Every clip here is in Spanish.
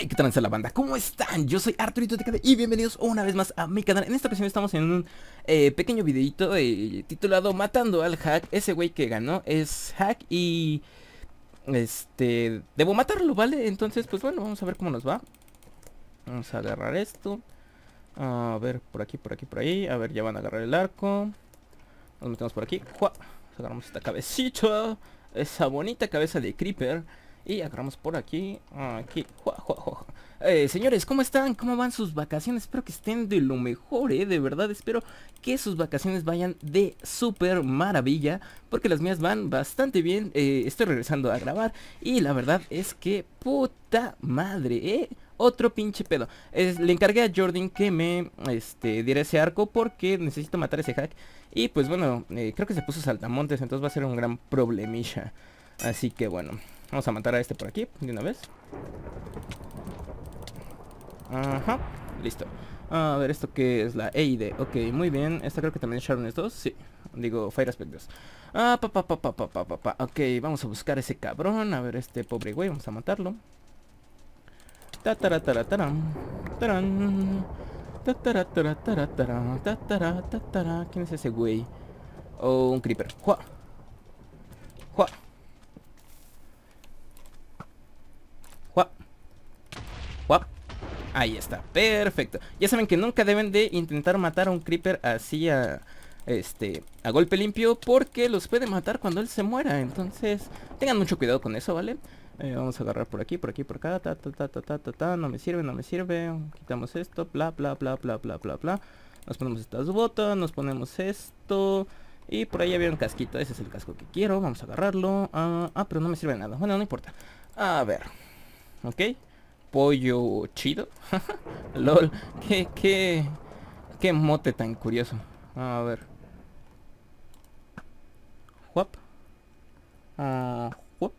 Hey, ¿qué tal la banda? ¿Cómo están? Yo soy Arturito TKD y bienvenidos una vez más a mi canal En esta ocasión estamos en un eh, pequeño videito eh, titulado Matando al Hack Ese güey que ganó es Hack y... Este... Debo matarlo, ¿vale? Entonces, pues bueno, vamos a ver cómo nos va Vamos a agarrar esto A ver, por aquí, por aquí, por ahí A ver, ya van a agarrar el arco Nos metemos por aquí agarramos esta cabecita Esa bonita cabeza de Creeper y agarramos por aquí, aquí. Eh, señores, ¿cómo están? ¿Cómo van sus vacaciones? Espero que estén de lo mejor, ¿eh? De verdad, espero que sus vacaciones vayan de súper maravilla. Porque las mías van bastante bien. Eh, estoy regresando a grabar. Y la verdad es que puta madre, ¿eh? Otro pinche pedo. le encargué a Jordan que me este, diera ese arco porque necesito matar ese hack. Y pues bueno, eh, creo que se puso saltamontes, entonces va a ser un gran problemilla. Así que bueno. Vamos a matar a este por aquí, de una vez. Ajá, listo. A ver, ¿esto qué es? La EID. Ok, muy bien. Esta creo que también es estos 2. Sí, digo, Fire Aspect 2. Ah, pa, pa, pa, pa, pa, pa, pa, Ok, vamos a buscar a ese cabrón. A ver, este pobre güey, vamos a matarlo. ta Tarán. Tatara, ¿Quién es ese güey? Oh, un creeper. ¡Jua! ¡Jua! Ahí está, perfecto. Ya saben que nunca deben de intentar matar a un creeper así a... Este, a golpe limpio porque los puede matar cuando él se muera Entonces, tengan mucho cuidado con eso, ¿vale? Eh, vamos a agarrar por aquí, por aquí, por acá ta, ta, ta, ta, ta, ta, no me sirve, no me sirve Quitamos esto, bla, bla, bla, bla, bla, bla, bla Nos ponemos estas botas, nos ponemos esto Y por ahí había un casquito, ese es el casco que quiero Vamos a agarrarlo Ah, ah pero no me sirve nada, bueno, no importa A ver Ok, pollo chido. LOL, qué, qué, qué mote tan curioso. A ver. Wap Uh, Wap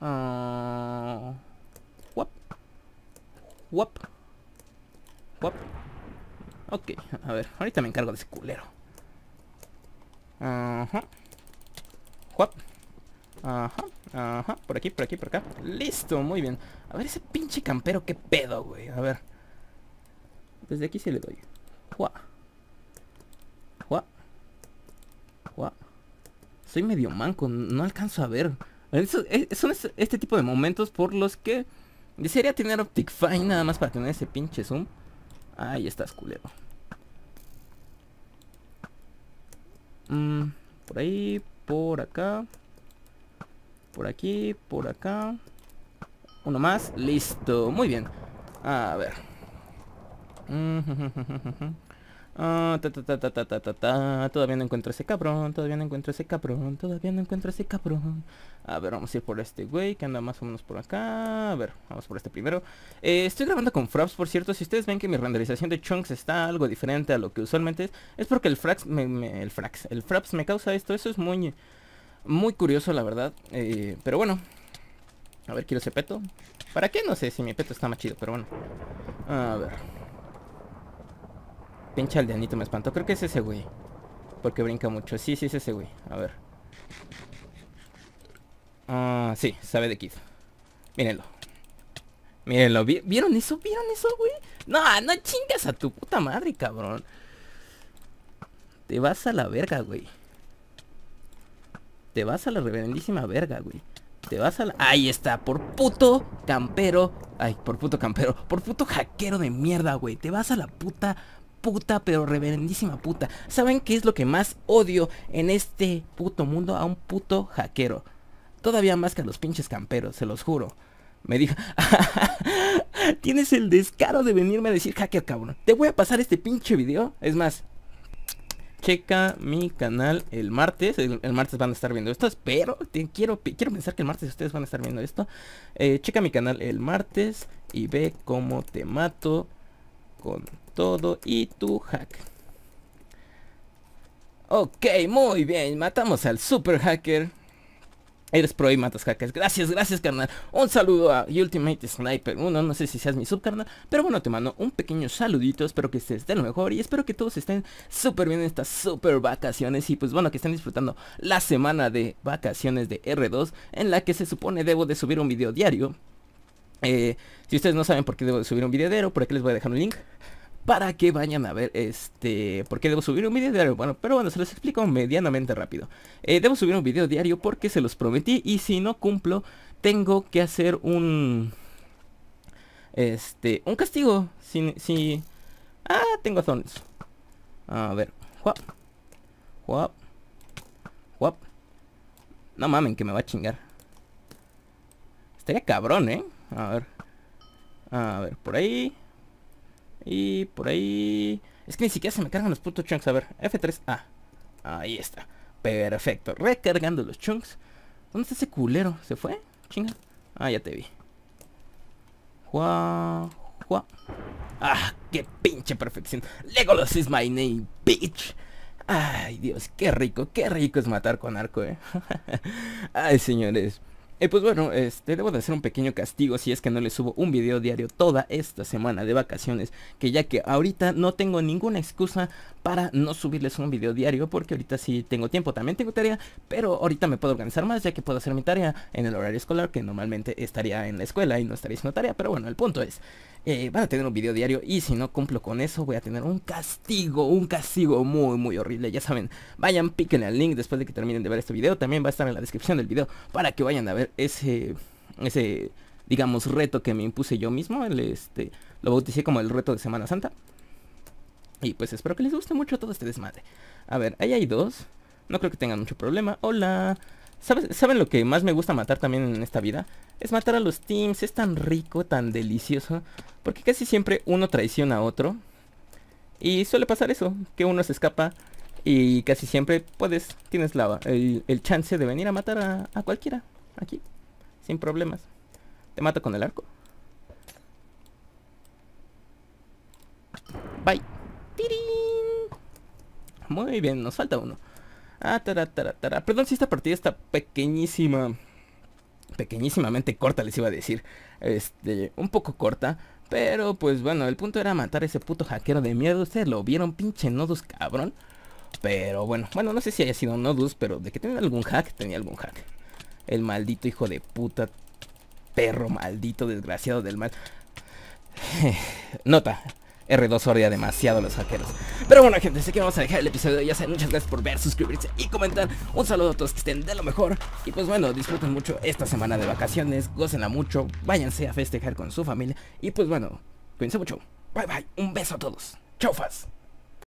Uh, Wap Ok, a ver, ahorita me encargo de ese culero. Ajá. Ajá, ajá, por aquí, por aquí, por acá Listo, muy bien A ver ese pinche campero, qué pedo, güey A ver Desde aquí se le doy Juá Juá Juá Soy medio manco, no alcanzo a ver Eso, e, Son este tipo de momentos por los que Desearía tener Optic Fine nada más para tener ese pinche zoom Ahí estás, culero mm, Por ahí, por acá por aquí, por acá. Uno más, listo, muy bien. A ver. todavía no encuentro ese cabrón, todavía no encuentro ese cabrón, todavía no encuentro ese cabrón. A ver, vamos a ir por este güey que anda más o menos por acá. A ver, vamos por este primero. Eh, estoy grabando con Fraps, por cierto. Si ustedes ven que mi renderización de Chunks está algo diferente a lo que usualmente es, es porque el Fraps el Fraps, el Fraps me causa esto. Eso es muy muy curioso, la verdad. Eh, pero bueno. A ver, quiero ese peto. ¿Para qué? No sé si mi peto está más chido, pero bueno. A ver. Pinche aldeanito me espantó. Creo que es ese güey. Porque brinca mucho. Sí, sí, es ese güey. A ver. Ah, sí, sabe de Kid. Mírenlo. Mírenlo. ¿Vieron eso? ¿Vieron eso, güey? No, no chingas a tu puta madre, cabrón. Te vas a la verga, güey. Te vas a la reverendísima verga, güey. Te vas a la... Ahí está, por puto campero. Ay, por puto campero. Por puto hackero de mierda, güey. Te vas a la puta puta, pero reverendísima puta. ¿Saben qué es lo que más odio en este puto mundo? A un puto hackero. Todavía más que a los pinches camperos, se los juro. Me dijo, tienes el descaro de venirme a decir hacker, cabrón. Te voy a pasar este pinche video. Es más, checa mi canal el martes. El, martes van a estar viendo esto. Pero quiero, quiero pensar que el martes ustedes van a estar viendo esto. Eh, checa mi canal el martes y ve cómo te mato con todo y tu hack. Ok, muy bien. Matamos al super hacker. Eres pro y matas hackers. Gracias, gracias, carnal. Un saludo a Ultimate Sniper 1. No sé si seas mi subcarnal. Pero bueno, te mando un pequeño saludito. Espero que estés de lo mejor. Y espero que todos estén súper bien en estas súper vacaciones. Y pues bueno, que estén disfrutando la semana de vacaciones de R2. En la que se supone debo de subir un video diario. Eh, si ustedes no saben por qué debo de subir un video diario, por aquí les voy a dejar un link para que vayan a ver este por qué debo subir un video diario. Bueno, pero bueno, se los explico medianamente rápido. Eh, debo subir un video diario porque se los prometí y si no cumplo, tengo que hacer un... Este, un castigo. Si... si ah, tengo zones. A ver. Guap. Guap. Guap. No mamen, que me va a chingar. Estaría cabrón, ¿eh? A ver. A ver, por ahí. Y por ahí... Es que ni siquiera se me cargan los putos chunks. A ver, F3A. Ahí está. Perfecto. Recargando los chunks. ¿Dónde está ese culero? ¿Se fue? Chinga. Ah, ya te vi. Juá, juá. Ah, qué pinche perfección. Legolas is my name, bitch. Ay, Dios, qué rico, qué rico es matar con arco, eh. Ay, señores. Eh, pues bueno, este, debo de hacer un pequeño castigo si es que no les subo un video diario toda esta semana de vacaciones, que ya que ahorita no tengo ninguna excusa para no subirles un video diario, porque ahorita sí tengo tiempo, también tengo tarea, pero ahorita me puedo organizar más, ya que puedo hacer mi tarea en el horario escolar, que normalmente estaría en la escuela y no estaría haciendo tarea, pero bueno, el punto es... Eh, van a tener un video diario y si no cumplo con eso voy a tener un castigo, un castigo muy muy horrible, ya saben, vayan, piquen al link después de que terminen de ver este video, también va a estar en la descripción del video para que vayan a ver ese, ese, digamos, reto que me impuse yo mismo, el, este, lo bauticé como el reto de Semana Santa. Y pues espero que les guste mucho todo este desmadre. A ver, ahí hay dos. No creo que tengan mucho problema. Hola. ¿Saben lo que más me gusta matar también en esta vida? Es matar a los teams, es tan rico, tan delicioso. Porque casi siempre uno traiciona a otro. Y suele pasar eso, que uno se escapa y casi siempre puedes, tienes la, el, chance de venir a matar a, cualquiera. Aquí, sin problemas. Te mato con el arco. Bye. Muy bien, nos falta uno. Ah, Perdón si esta partida está pequeñísima. Pequeñísimamente corta, les iba a decir. Este, un poco corta. Pero pues bueno, el punto era matar a ese puto hackero de miedo Ustedes lo vieron, pinche Nodus cabrón. Pero bueno, bueno, no sé si haya sido Nodus, pero de que tenía algún hack, tenía algún hack. El maldito hijo de puta. Perro maldito, desgraciado del mal. Nota, R2 odia demasiado a los hackeros. Pero bueno, gente, sé que vamos a dejar el episodio. Ya saben, muchas gracias por ver, suscribirse y comentar. Un saludo a todos que estén de lo mejor. Y pues bueno, disfruten mucho esta semana de vacaciones. Gócenla mucho. Váyanse a festejar con su familia. Y pues bueno, cuídense mucho. Bye bye. Un beso a todos. Chaufas.